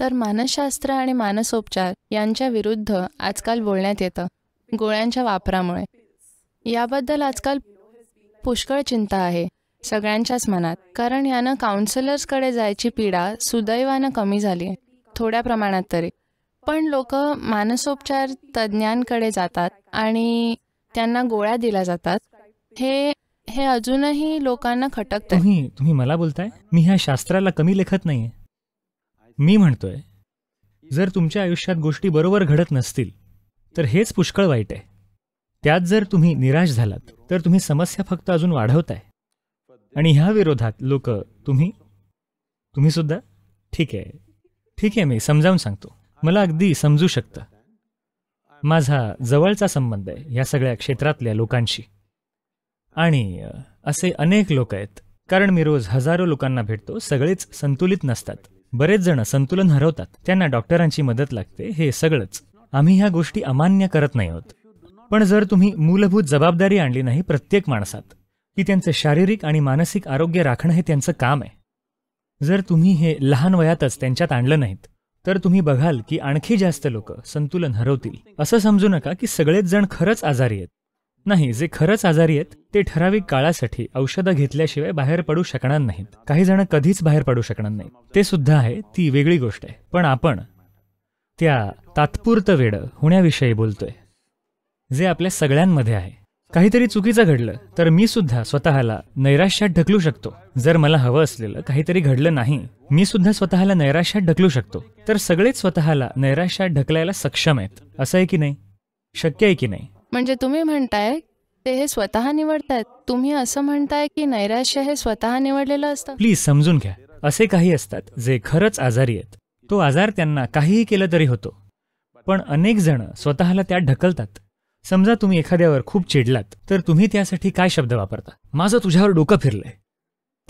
तर मानसशास्त्र आणि मानसोपचार यांच्या विरुद्ध आजकाल बोलण्यात येतं गोळ्यांच्या वापरामुळे याबद्दल आजकाल पुष्कळ चिंता आहे सगळ्यांच्याच मनात कारण यानं काउन्सिलर्सकडे जायची पीडा सुदैवानं कमी झाली आहे थोड्या प्रमाणात तरी पण लोक मानसोपचार तज्ज्ञांकडे जातात आणि त्यांना गोळ्या दिल्या जातात हे हे अजूनही लोकांना खटकत तुम्ही तुम्ही मला बोलताय मी ह्या शास्त्राला कमी लेखत नाही मी म्हणतोय जर तुमच्या आयुष्यात गोष्टी बरोबर घडत नसतील तर हेच पुष्कळ वाईट आहे त्यात जर तुम्ही निराश झालात तर तुम्ही समस्या फक्त अजून वाढवताय आणि ह्या विरोधात लोक तुम्ही तुम्ही सुद्धा ठीक आहे ठीक आहे मी समजावून सांगतो मला अगदी समजू शकतं माझा जवळचा संबंध आहे ह्या सगळ्या क्षेत्रातल्या लोकांशी आणि असे अनेक लोक आहेत कारण मी रोज हजारो लोकांना भेटतो सगळेच संतुलित नसतात बरेच जण संतुलन हरवतात त्यांना डॉक्टरांची मदत लागते हे सगळंच आम्ही ह्या गोष्टी अमान्य करत नाही आहोत पण जर तुम्ही मूलभूत जबाबदारी आणली नाही प्रत्येक माणसात की त्यांचं शारीरिक आणि मानसिक आरोग्य राखणं हे त्यांचं काम आहे जर तुम्ही हे लहान वयातच त्यांच्यात आणलं नाहीत तर तुम्ही बघाल की आणखी जास्त लोक संतुलन हरवतील असं समजू नका की सगळेच जण खरंच आजारी आहेत नाही जे खरंच आजारी आहेत ते ठराविक काळासाठी औषधं घेतल्याशिवाय बाहेर पडू शकणार नाहीत काही जण कधीच बाहेर पडू शकणार नाहीत ते सुद्धा आहे ती वेगळी गोष्ट आहे पण आपण त्या तात्पुरतं वेळ होण्याविषयी बोलतोय जे आपल्या सगळ्यांमध्ये आहे काहीतरी चुकीचं घडलं तर मी सुद्धा स्वतःला नैराश्यात ढकलू शकतो जर मला हवं असलेलं काहीतरी घडलं नाही मी सुद्धा स्वतःला नैराश्यात ढकलू शकतो तर सगळेच स्वतःला नैराश्यात ढकलायला सक्षम आहेत असं आहे की नाही शक्य आहे की नाही म्हणजे तुम्ही म्हणताय ते हे स्वतः निवडतायत तुम्ही असं म्हणताय की नैराश्य हे स्वतः निवडलेलं असतं प्लीज समजून घ्या असे काही असतात जे खरंच आजारी आहेत तो आजार त्यांना काहीही केलं तरी होतो पण अनेक जण स्वतःला त्यात ढकलतात समजा तुम्ही एखाद्यावर खूप चिडलात तर तुम्ही त्यासाठी काय शब्द वापरता माझं तुझ्यावर डोकं फिरलंय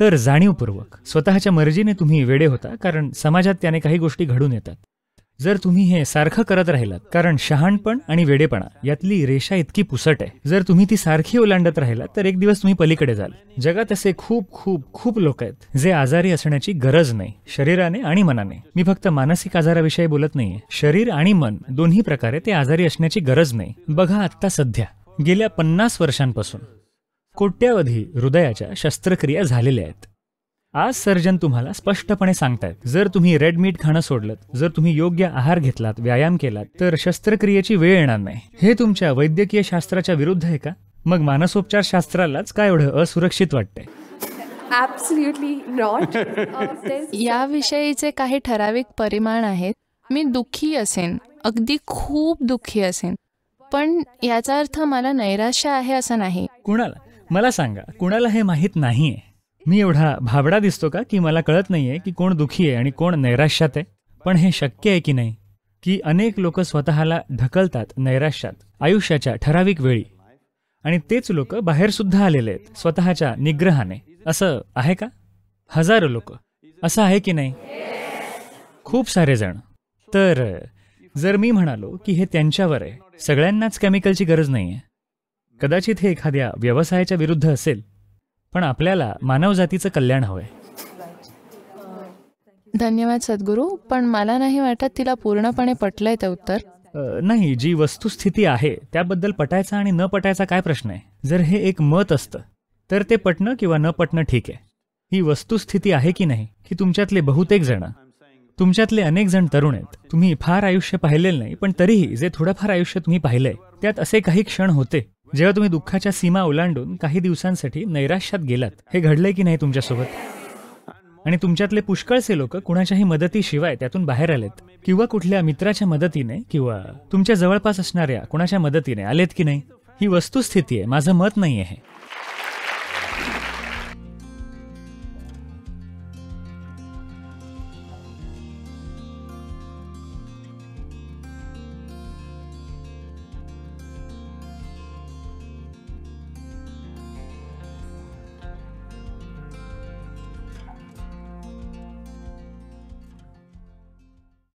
तर जाणीवपूर्वक स्वतःच्या मर्जीने तुम्ही वेडे होता कारण समाजात त्याने काही गोष्टी घडून येतात जर तुम्ही हे सारखं करत राहिलात कारण शहाणपण आणि वेडेपणा यातली रेषा इतकी पुसट आहे जर तुम्ही ती सारखी ओलांडत राहिलात तर एक दिवस तुम्ही पलीकडे जाल जगात असे खूप खूप खूप लोक आहेत जे आजारी असण्याची गरज नाही शरीराने आणि मनाने मी फक्त मानसिक आजाराविषयी बोलत नाहीये शरीर आणि मन दोन्ही प्रकारे ते आजारी असण्याची गरज नाही बघा आत्ता सध्या गेल्या पन्नास वर्षांपासून कोट्यावधी हृदयाच्या शस्त्रक्रिया झालेल्या आहेत आज सर्जन तुम्हाला स्पष्टपणे सांगतायत जर तुम्ही रेड मीट खाणं सोडलं जर तुम्ही योग्य आहार घेतलात व्यायाम केलात तर शस्त्रक्रियेची वेळ येणार नाही हे तुमच्या वैद्यकीय शास्त्राच्या विरुद्ध आहे का मग मानसोपचार शास्त्रालाच काय एवढं असुरक्षित वाटतंय याविषयीचे काही ठराविक परिमाण आहेत मी दुःखी असेन अगदी खूप दुःखी असेन पण याचा अर्थ मला नैराश्य आहे असं नाही कुणाला मला सांगा कुणाला हे माहीत नाहीये मी एवढा भाबडा दिसतो का की मला कळत नाहीये की कोण दुखी आहे आणि कोण नैराश्यात आहे पण हे शक्य आहे की नाही की अनेक लोक स्वतःला ढकलतात नैराश्यात आयुष्याच्या ठराविक वेळी आणि तेच लोक बाहेर सुद्धा आलेले आहेत स्वतःच्या निग्रहाने असं आहे का हजारो लोक असं आहे की नाही खूप सारे जण तर जर मी म्हणालो की हे त्यांच्यावर आहे सगळ्यांनाच केमिकलची गरज नाहीये कदाचित हे एखाद्या व्यवसायाच्या विरुद्ध असेल पण आपल्याला मानवजातीचं कल्याण हवंय धन्यवाद सद्गुरू पण मला नाही वाटत तिला पूर्णपणे पटलंय ते उत्तर नाही जी वस्तुस्थिती आहे त्याबद्दल पटायचा आणि न पटायचा काय प्रश्न आहे जर हे एक मत असतं तर ते पटणं किंवा न पटणं ठीक आहे ही वस्तुस्थिती आहे की नाही की तुमच्यातले बहुतेक जण तुमच्यातले अनेक जण तरुण आहेत तुम्ही फार आयुष्य पाहिलेलं नाही पण तरीही जे थोडंफार आयुष्य तुम्ही पाहिलंय त्यात असे काही क्षण होते जेव्हा तुम्ही दुःखाच्या सीमा ओलांडून काही दिवसांसाठी नैराश्यात गेलात हे घडलंय की नाही तुमच्यासोबत आणि तुमच्यातले पुष्कळसे लोक कुणाच्याही मदतीशिवाय त्यातून बाहेर आलेत किंवा कुठल्या मित्राच्या मदतीने किंवा तुमच्या जवळपास असणाऱ्या कुणाच्या मदतीने आलेत की नाही ही वस्तुस्थिती आहे माझं मत नाही आहे